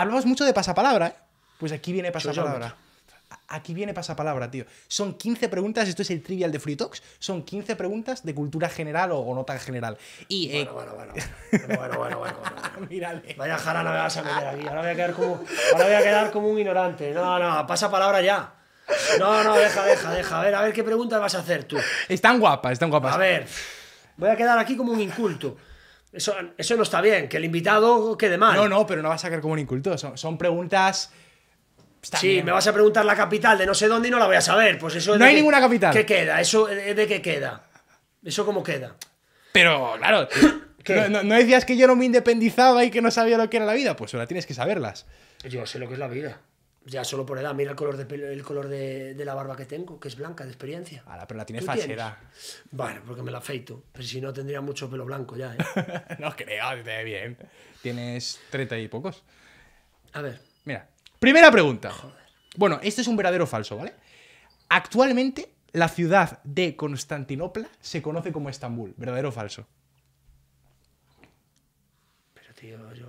Hablamos mucho de pasapalabra, ¿eh? Pues aquí viene pasapalabra. Aquí viene pasapalabra, tío. Son 15 preguntas, esto es el trivial de Free Talks, son 15 preguntas de cultura general o, no tan general. Y, eh, Bueno, bueno, bueno. Bueno, bueno, Mírale. Vaya no me vas a meter aquí. Ahora voy a quedar como, un ignorante. No, no, pasapalabra ya. No, no, deja, deja, deja. A ver, a ver qué preguntas vas a hacer tú. Están guapas, están guapas. A ver, voy a quedar aquí como un inculto. Eso, no está bien, que el invitado quede mal. No, no, pero no vas a sacar como un inculto. Son, preguntas. sí, me vas a preguntar la capital de no sé dónde y no la voy a saber. Pues eso. No hay ninguna capital. ¿Qué queda? Eso de qué queda. Eso cómo queda. Pero, claro. no, no, decías que yo no me independizaba y que no sabía lo que era la vida. Pues ahora tienes que saberlas. Yo sé lo que es la vida. Ya solo por edad, mira el color de el color de, la barba que tengo, que es blanca, de experiencia. Ah, pero la tienes falsera Bueno, porque me la afeito. Pero si no, tendría mucho pelo blanco ya, ¿eh? no creo, te ve bien. Tienes treinta y pocos. A ver. Mira, primera pregunta. Bueno, este es un verdadero falso, ¿vale? Actualmente, la ciudad de Constantinopla se conoce como Estambul. ¿Verdadero o falso? Pero, tío, yo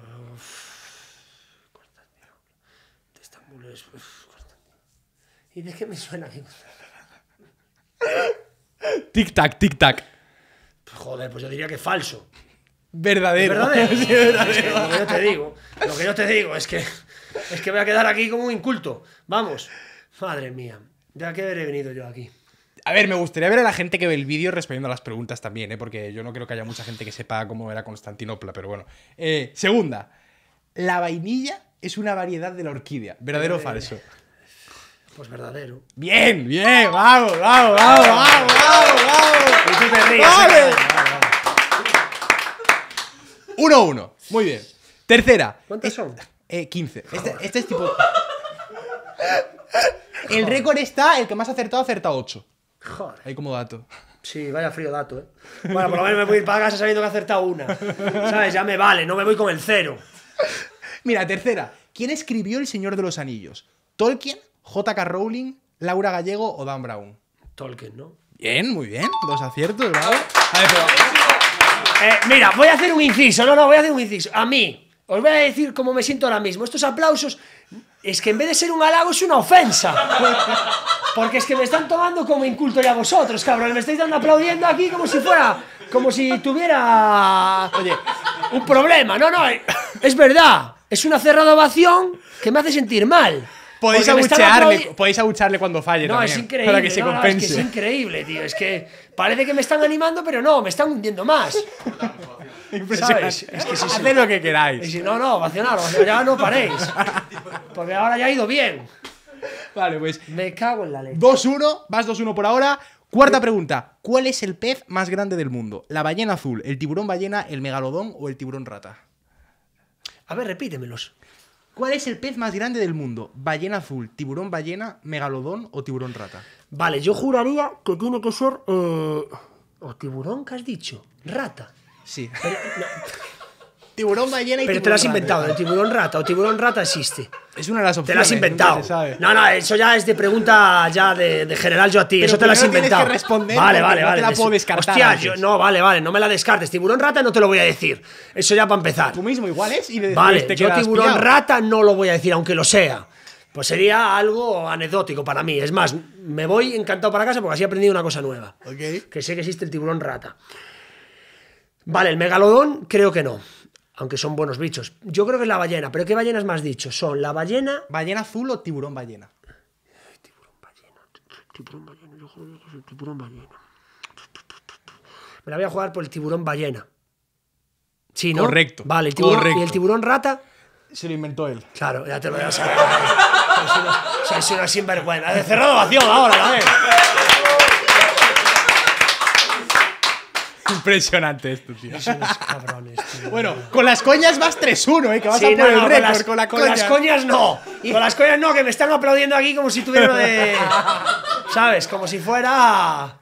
Pues, ¿Y de qué me suena, Tic-tac, tic-tac. Pues, joder, pues yo diría que falso. Verdadero. Verdadero. lo que yo te digo, lo que yo te digo es que es que voy a quedar aquí como un inculto. Vamos. Madre mía. Ya que habré venido yo aquí. A ver, me gustaría ver a la gente que ve el vídeo respondiendo a las preguntas también, ¿eh? porque yo no creo que haya mucha gente que sepa cómo era Constantinopla, pero bueno. Eh, segunda, ¿la vainilla es una variedad de la orquídea. ¿Verdadero o eh, falso? Pues verdadero. Bien, bien, vamos, vamos, vamos, vamos, vamos, vamos. Y ¡Vamos! ¿eh? Vale. 1 Uno, uno. Muy bien. Tercera. ¿Cuántas eh, son? Eh, 15. Este, este, es tipo. El récord está, el que más ha acertado, acerta 8. Joder. Hay como dato. Sí, vaya frío dato, ¿eh? Bueno, por lo menos me voy a ir para casa sabiendo que ha acertado una. ¿Sabes? Ya me vale, no me voy con el cero. Mira, tercera. ¿Quién escribió El Señor de los Anillos? ¿Tolkien, J.K. Rowling, Laura Gallego o Dan Brown? Tolkien, ¿no? Bien, muy bien. Dos aciertos, bravo. A eh, mira, voy a hacer un inciso. No, no, voy a hacer un inciso. A mí, os voy a decir cómo me siento ahora mismo. Estos aplausos es que en vez de ser un halago es una ofensa. Porque es que me están tomando como inculto ya vosotros, cabrón. Me estáis dando aplaudiendo aquí como si fuera, como si tuviera, oye, un problema. No, no, es verdad es una cerrada ovación que me hace sentir mal. Podéis agucharle podéis cuando falle. No, también, es increíble. Para que se compense. es, que es increíble, tío. Es que parece que me están animando, pero no, me están hundiendo más. ¿Sabes? Haced lo que queráis. Y si no, no, vacionar, ya no paréis. Porque ahora ya ha ido bien. Vale, pues. Me cago en la leche. 2-1, vas 2-1 por ahora. Cuarta pregunta. ¿Cuál es el pez más grande del mundo? ¿La ballena azul, el tiburón ballena, el megalodón o el tiburón rata? A ver, repítemelos. ¿Cuál es el pez más grande del mundo? ¿Ballena azul, tiburón ballena, megalodón o tiburón rata? Vale, yo juraría que tiene que ser. ¿O eh, tiburón que has dicho? Rata. Sí. Tiburón ballena y Pero te lo has inventado, el tiburón rata o tiburón rata existe. Es una de las opciones. Te lo has inventado. No, no, eso ya es de pregunta ya de, general yo a ti. eso te lo has inventado. vale, vale, vale. No te la puedo descartar. no, vale, vale, no me la descartes. Tiburón rata no te lo voy a decir. Eso ya para empezar. Tú mismo igual es Vale, yo tiburón rata no lo voy a decir, aunque lo sea. Pues sería algo anecdótico para mí. Es más, me voy encantado para casa porque así he aprendido una cosa nueva. Que sé que existe el tiburón rata. Vale, el megalodón creo que no aunque son buenos bichos. Yo creo que es la ballena, pero ¿qué ballenas más dicho? Son la ballena. ¿Ballena azul o tiburón ballena? tiburón ballena, tiburón ballena, yo tiburón ballena. Me la voy a jugar por el tiburón ballena. Sí, ¿no? Correcto. Vale, el tiburón, correcto. ¿y el tiburón rata? Se lo inventó él. Claro, ya te lo voy a saber. Es una sinvergüenza. cerrado vacío ahora, ¿vale? ¿eh? Impresionante esto, tío. Es cabrones, Bueno, con las coñas vas 3-1, ¿eh? Que vas a poner el récord con, las, Con las coñas no. Con las coñas no, que me están aplaudiendo aquí como si tuviera de. ¿Sabes? Como si fuera.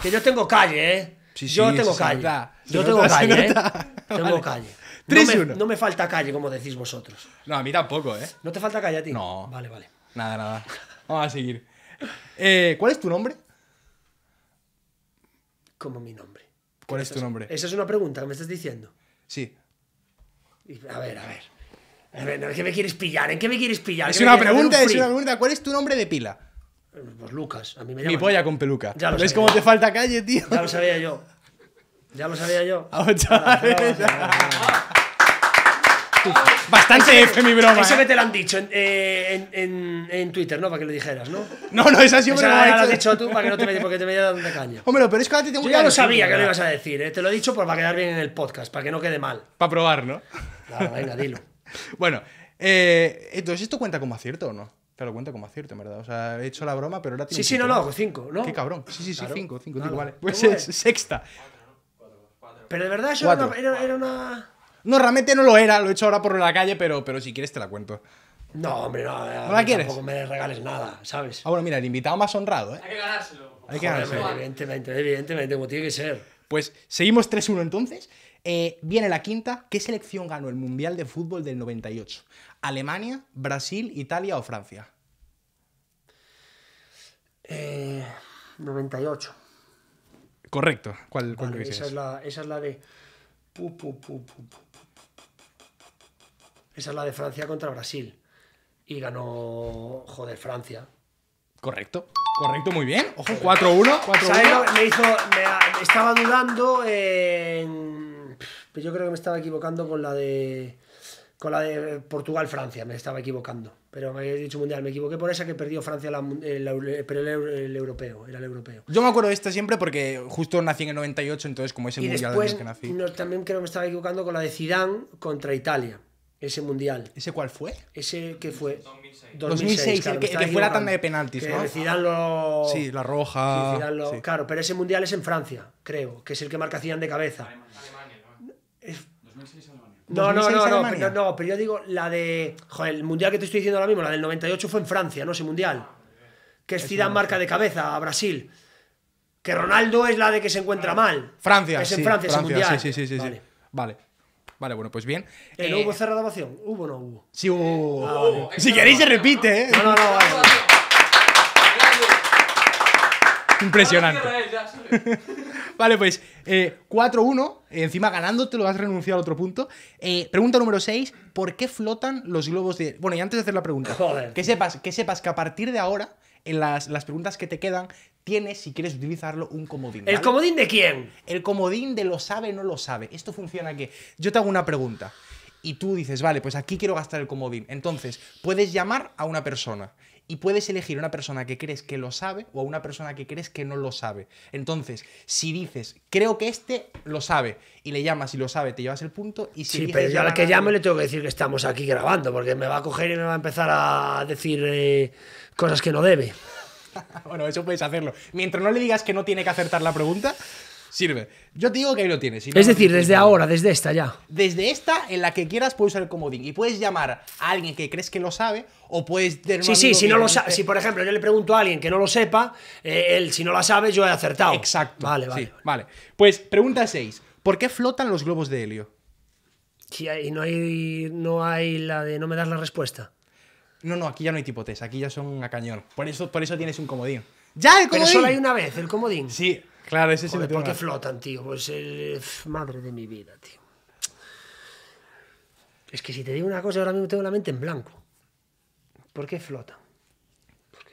Que yo tengo calle, ¿eh? yo tengo calle. Yo tengo calle, ¿eh? Tengo calle. No me, no me, falta calle, como decís vosotros. No, a mí tampoco, ¿eh? ¿No te falta calle a ti? No. Vale, vale. Nada, nada. Vamos a seguir. Eh, ¿Cuál es tu nombre? Como mi nombre. ¿Cuál es tu nombre? Esa es una pregunta que me estás diciendo. Sí. A ver, a ver. A ver, ¿en qué me quieres pillar? ¿En qué me quieres pillar? Es una pregunta, es una pregunta. ¿Cuál es tu nombre de pila? Pues Lucas, a mí me llamo. Mi polla con peluca. ¿Ves cómo te falta calle, tío? Ya lo sabía yo. Ya lo sabía yo. Ah, a Bastante F mi broma. Eso que eh. te lo han dicho en, Twitter, ¿no? Para que lo dijeras, ¿no? No, no, esa siempre esa lo, lo has dicho tú para que no te me, porque te me caña. Hombre, pero es que a ti te Yo ya lo sabía que lo ibas a decir, ¿eh? te lo he dicho por, pues, para quedar bien en el podcast, para que no quede mal. Para probar, ¿no? Claro, venga, dilo. bueno, eh, entonces, ¿esto cuenta como acierto o no? lo cuenta como acierto, en verdad. O sea, he hecho la broma, pero ahora tiene. Sí, sí, no, no, cinco, ¿no? Qué cabrón. Sí, sí, sí, cinco, cinco, vale. Pues es eh. sexta. Pero de verdad, era una. No, realmente no lo era, lo he hecho ahora por la calle, pero, pero si quieres te la cuento. No, hombre, no. ¿No eh, la quieres? Tampoco me regales nada, ¿sabes? Ah, bueno, mira, el invitado más honrado, ¿eh? Hay que ganárselo. Hay que ganárselo. Evidentemente, evidentemente, como tiene que ser. Pues seguimos 3-1 entonces. Eh, viene la quinta. ¿Qué selección ganó el Mundial de Fútbol del 98? ¿Alemania, Brasil, Italia o Francia? Eh, 98. Correcto. ¿Cuál, cuál esa, es la, esa es la de... pu, esa es la de Francia contra Brasil. Y ganó, joder, Francia. Correcto, correcto, muy bien. Ojo, 4-1. Eh. Me hizo. Me, estaba dudando en. yo creo que me estaba equivocando con la de. Con la de Portugal-Francia, me estaba equivocando. Pero me había dicho mundial, me equivoqué por esa que perdió Francia el, europeo, era el europeo. Yo me acuerdo de esta siempre porque justo nací en el 98, entonces como es mundial que nací. también creo que me estaba equivocando con la de Zidane contra Italia ese mundial. ¿Ese cuál fue? Ese que fue 2006, el que, fue la tanda de penaltis, ¿no? sí, la roja. Claro, pero ese mundial es en Francia, creo, que es el que marca Zidane de cabeza. ¿no? Alemania. No, no, no, no, pero, yo digo la de. el mundial que te estoy diciendo ahora mismo, la del 98 fue en Francia, ¿no? Ese mundial. Que es Zidane marca de cabeza a Brasil. Que Ronaldo es la de que se encuentra mal. Francia. Es en Francia, ese mundial. Sí, sí, sí. sí. vale. Vale, bueno, pues bien. Eh, hubo cerrada ¿Hubo o no hubo? Eh, ah, si queréis se repite, ¿eh? No, no, no, Impresionante. vale, pues 4-1, eh, encima ganando, te lo has renunciado a otro punto. Eh, pregunta número 6, ¿por qué flotan los globos de... Bueno, y antes de hacer la pregunta, que sepas que sepas que a partir de ahora en las, preguntas que te quedan, tienes, si quieres utilizarlo, un comodín. ¿El comodín de quién? El comodín de lo sabe, no lo sabe. Esto funciona que yo te hago una pregunta y tú dices, vale, pues aquí quiero gastar el comodín. Entonces, puedes llamar a una persona y puedes elegir una persona que crees que lo sabe o a una persona que crees que no lo sabe. Entonces, si dices, creo que este lo sabe, y le llamas y lo sabe, te llevas el punto y si Sí, pero yo al que llame le tengo que decir que estamos aquí grabando, porque me va a coger y me va a empezar a decir eh, cosas que no debe. bueno, eso puedes hacerlo. Mientras no le digas que no tiene que acertar la pregunta, sirve. Yo te digo que ahí lo tienes. es decir, desde ahora, desde esta ya. Desde esta, en la que quieras, puedes usar el comodín. Y puedes llamar a alguien que crees que lo sabe, o puedes. Sí, sí, si no lo sabe. Si por ejemplo yo le pregunto a alguien que no lo sepa, eh, él, si no la sabe, yo he acertado. Exacto. Vale, vale. vale. Pues pregunta 6. ¿Por qué flotan los globos de helio? y no hay, no hay la de no me das la respuesta. No, no, aquí ya no hay tipotes, aquí ya son a cañón. Por eso, por eso tienes un comodín. ¡Ya, el comodín! Pero solo hay una vez, el comodín. Sí, Claro, ese el sí ¿Por qué flotan, tío? Pues el... madre de mi vida, tío. Es que si te digo una cosa, ahora mismo tengo la mente en blanco. ¿Por qué flotan? ¿Por qué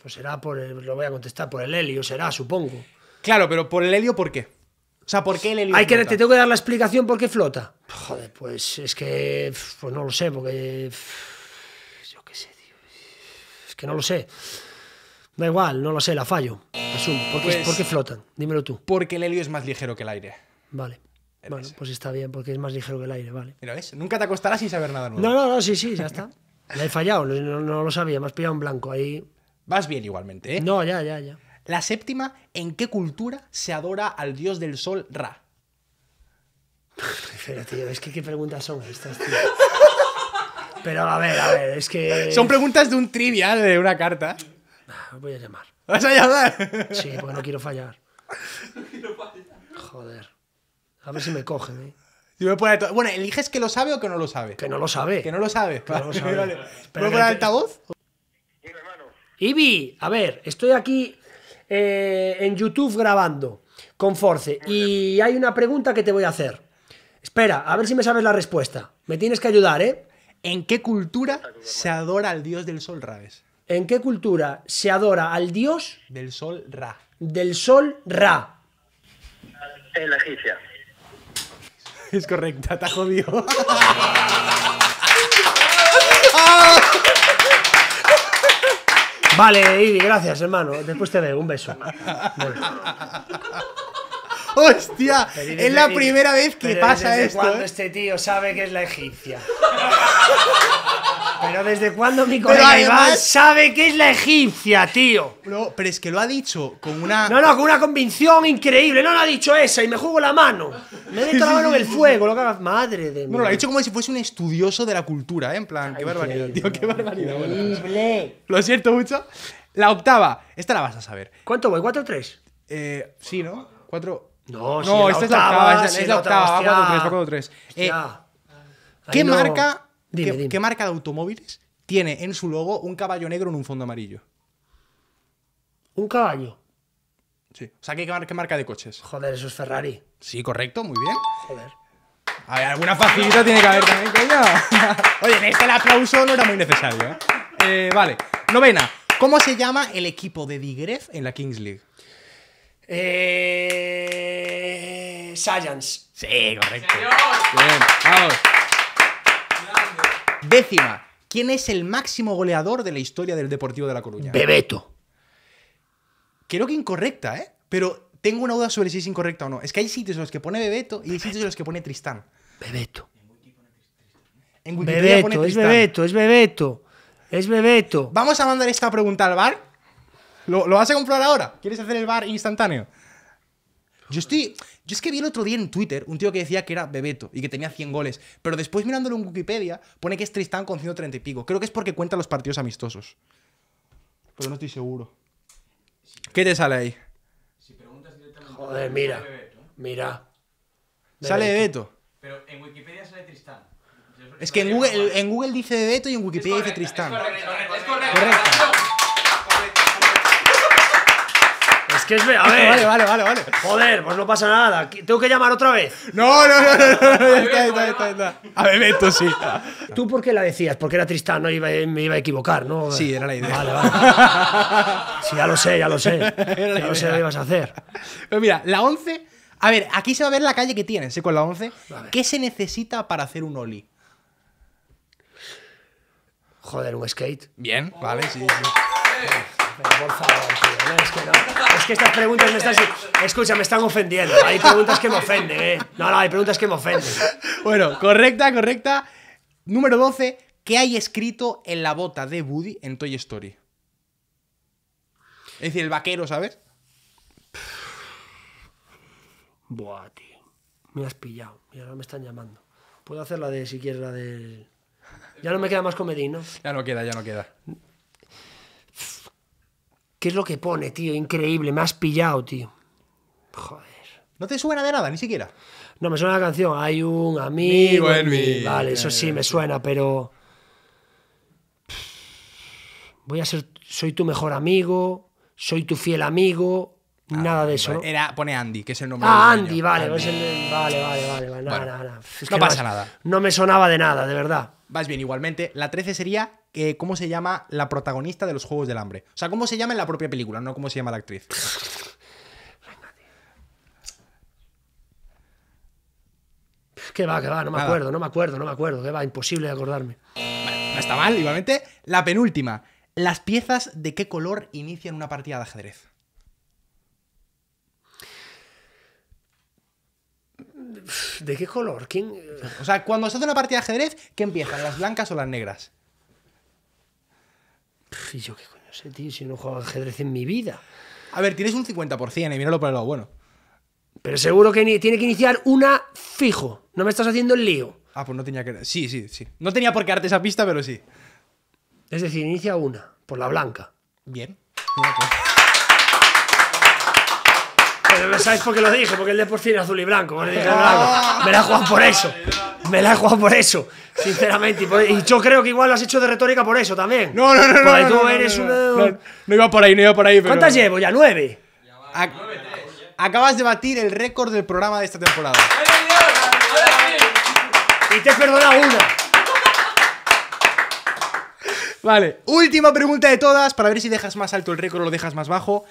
Pues será por el, lo voy a contestar, por el helio, será, supongo. Claro, pero por el helio, ¿por qué? O sea, ¿por qué el helio? que, te tengo que dar la explicación por qué flota. Joder, pues es que pues no lo sé, porque yo qué sé, tío. Es que no lo sé. Da igual, no lo sé, la fallo. Asumo. ¿Por qué, pues flotan? Dímelo tú. Porque el helio es más ligero que el aire. Vale. bueno, pues está bien, porque es más ligero que el aire, vale. Mira, ¿ves? Nunca te acostarás sin saber nada nuevo. No, no, no, sí, sí, ya está. La he fallado, no, lo sabía, me has pillado en blanco ahí. Vas bien igualmente, ¿eh? No, ya, ya, ya. La séptima, ¿en qué cultura se adora al dios del sol Ra? tío, es que qué preguntas son estas, tío. Pero a ver, a ver, es que. Son preguntas de un trivial de una carta voy a llamar. ¿Vas a llamar? Sí, porque no quiero fallar. No quiero fallar. Joder. A ver si me cogen, ¿eh? bueno, ¿eliges que lo sabe o que no lo sabe? Que no lo sabe. Que no lo sabe. Que no lo sabe. ¿Puedo poner altavoz? Ivi, a ver, estoy aquí eh, en YouTube grabando con Force y hay una pregunta que te voy a hacer. Espera, a ver si me sabes la respuesta. Me tienes que ayudar, ¿eh? ¿En qué cultura se adora al dios del sol, Raves? ¿En qué cultura se adora al dios del sol Ra? Del sol Ra. En la egipcia. Es correcta, te jodido. Vale, Ivi, gracias, hermano. Después te doy Un beso. ¡Hostia! es la primera vez que pasa esto. ¿eh? este tío sabe que es la egipcia? Pero desde cuándo mi colega Iván sabe qué es la egipcia, tío. No, pero es que lo ha dicho con una. No, no, con una convicción increíble. No lo ha dicho esa y me juego la mano. Me he metido la mano en el fuego, lo que Madre de mí. Bueno, lo ha dicho como si fuese un estudioso de la cultura, ¿eh? En plan, qué barbaridad, tío, qué barbaridad. Increíble. Lo siento mucho. La octava, esta la vas a saber. ¿Cuánto voy? ¿4 o 3? Eh, sí, ¿no? 4. No, no, esta es la octava, es la octava, 4 3, 4 3. ¿Qué marca ¿Qué, marca de automóviles tiene en su logo un caballo negro en un fondo amarillo? Un caballo. Sí. O sea, ¿qué, marca de coches? Joder, eso es Ferrari. Sí, correcto, muy bien. Joder. A ver, alguna facilita tiene que haber también, coño. Oye, en este el aplauso no era muy necesario, ¿eh? Eh, Vale. Novena. ¿Cómo se llama el equipo de Digref en la Kings League? Eh... Science. Sí, correcto. Bien, vamos. Décima. ¿Quién es el máximo goleador de la historia del Deportivo de La Coruña? Bebeto. Creo que incorrecta, ¿eh? Pero tengo una duda sobre si es incorrecta o no. Es que hay sitios en los que pone Bebeto y hay sitios en los que pone Tristán. Bebeto. En Bebeto, Es Bebeto, es Bebeto. Es Bebeto. Vamos a mandar esta pregunta al bar. ¿Lo, lo vas a comprobar ahora? ¿Quieres hacer el bar instantáneo? Yo es que vi el otro día en Twitter un tío que decía que era Bebeto y que tenía 100 goles, pero después mirándolo en Wikipedia pone que es Tristán con 130 y pico. Creo que es porque cuenta los partidos amistosos. Pero no estoy seguro. ¿Qué te sale ahí? Si preguntas directamente. Joder, mira. Mira. Sale Bebeto. Pero en Wikipedia sale Tristán. Es que en Google, en Google dice Bebeto y en Wikipedia dice Tristán. correcto. que A ver. Vale, vale, vale, vale. Joder, pues no pasa nada. ¿Tengo que llamar otra vez? No, no, no, A ver esto sí. ¿Tú por qué la decías? Porque era Tristán, no iba, me iba a equivocar, ¿no? Sí, era la idea. Vale, vale. Sí, ya lo sé, ya lo sé. ya lo sé lo ibas a hacer. Pero mira, la 11. A ver, aquí se va a ver la calle que tienes, Sí, ¿eh? Con la 11. ¿Qué se necesita para hacer un Oli? Joder, un skate. Bien, vale, sí, sí por favor, es que estas preguntas me están. Escucha, me están ofendiendo. Hay preguntas que me ofenden, ¿eh? No, no, hay preguntas que me ofenden. Bueno, correcta, correcta. Número 12. ¿Qué hay escrito en la bota de Woody en Toy Story? Es decir, el vaquero, ¿sabes? Buah, tío. Me has pillado. Y ahora me están llamando. Puedo hacer la de, si la del. Ya no me queda más comedín, ¿no? Ya no queda, ya no queda. ¿Qué es lo que pone, tío? Increíble, me has pillado, tío. Joder. ¿No te suena de nada, ni siquiera? No, me suena la canción. Hay un amigo en mí. Vale, eso sí me suena, pero. Voy a ser. Soy tu mejor amigo. Soy tu fiel amigo. Ah, nada de eso. Era, pone Andy, que es el nombre. Ah, Andy, pues vale, vale, vale, vale, vale, no pasa nada. No me sonaba de nada, de verdad. Vas bien, igualmente. La 13 sería eh, cómo se llama la protagonista de los Juegos del Hambre. O sea, cómo se llama en la propia película, no cómo se llama la actriz. que va, que va, no me acuerdo, no me acuerdo, no me acuerdo, que va, imposible de acordarme. está mal, igualmente. La penúltima. Las piezas de qué color inician una partida de ajedrez. ¿De qué color? ¿Quién? Eh? O sea, cuando se hace una partida de ajedrez, ¿qué empiezan? ¿Las blancas o las negras? Y yo qué coño sé, tío, si no juego ajedrez en mi vida. A ver, tienes un 50% y míralo por el lado bueno. Pero seguro que tiene que iniciar una fijo. No me estás haciendo el lío. Ah, pues no tenía que. Sí, sí, sí. No tenía por qué darte esa pista, pero sí. Es decir, inicia una, por la blanca. Bien. Pues. Pero eh, ¿sabes por qué lo dije? Porque el de por fin azul y blanco. Ah. me la he jugado por eso. Me la he jugado por eso, sinceramente. Y, yo creo que igual lo has hecho de retórica por eso también. No, no, no. no, no, no, iba por ahí, no iba por ahí. ¿Cuántas llevo ya? ¿Nueve? Acabas de batir el récord del programa de esta temporada. Y te he perdonado una. Vale, última pregunta de todas para ver si dejas más alto el récord o lo dejas más bajo.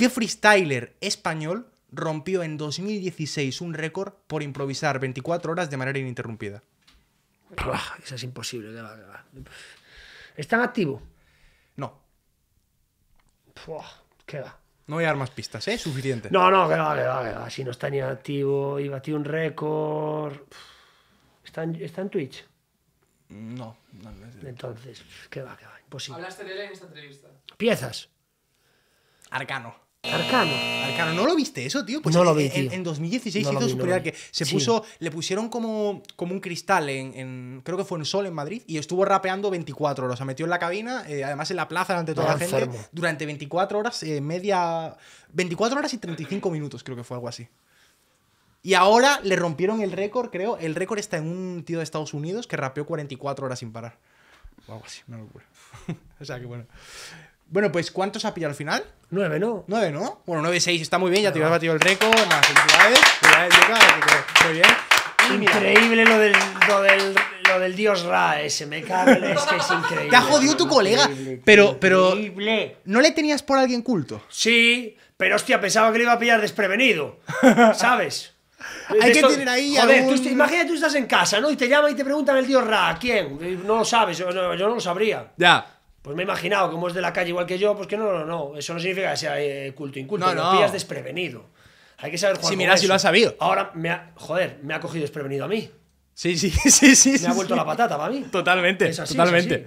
¿Qué freestyler español rompió en 2016 un récord por improvisar 24 horas de manera ininterrumpida? eso es imposible. Que va, ¿Están activo? No. ¿Qué va? No voy a dar más pistas, ¿eh? Suficiente. No, no, que va, que va, que va. Si no está ni activo y batió un récord. ¿Está en, Twitch? No, Entonces, ¿qué va, qué va? Imposible. ¿Hablaste de él en esta entrevista? Piezas. Arcano. Arcano. Arcano, ¿no lo viste eso, tío? Pues no lo vi, En, 2016 hizo Superior que se puso, le pusieron como, como un cristal en, creo que fue en Sol, en Madrid, y estuvo rapeando 24 horas. O sea, metió en la cabina, eh, además en la plaza ante toda la gente, durante 24 horas, eh, media... 24 horas y 35 minutos, creo que fue algo así. Y ahora le rompieron el récord, creo. El récord está en un tío de Estados Unidos que rapeó 44 horas sin parar. O algo así, lo locura. o sea que bueno. Bueno, pues ¿cuántos ha pillado al final? Nueve, ¿no? Nueve, ¿no? Bueno, nueve, seis, está muy bien, ya te has batido el récord, más felicidades. Felicidades, muy bien. Increíble lo del, lo del, lo del dios Ra ese, me cago es que es increíble. Te ha jodido tu colega, pero, pero... Increíble. ¿No le tenías por alguien culto? Sí, pero hostia, pensaba que le iba a pillar desprevenido, ¿sabes? Hay que tener ahí A algún... tú, tú estás en casa, ¿no? Y te llama y te preguntan el dios Ra, ¿quién? No lo sabes, yo, yo no lo sabría. Ya. Pues me he imaginado, como es de la calle igual que yo, pues que no, no, no. Eso no significa que sea eh, culto inculto. No, no. Lo pillas desprevenido. Hay que saber jugar. Si sí, si lo has sabido. Ahora, me joder, me ha cogido desprevenido a mí. Sí, sí, sí, sí. Me ha vuelto la patata para mí. Totalmente, totalmente.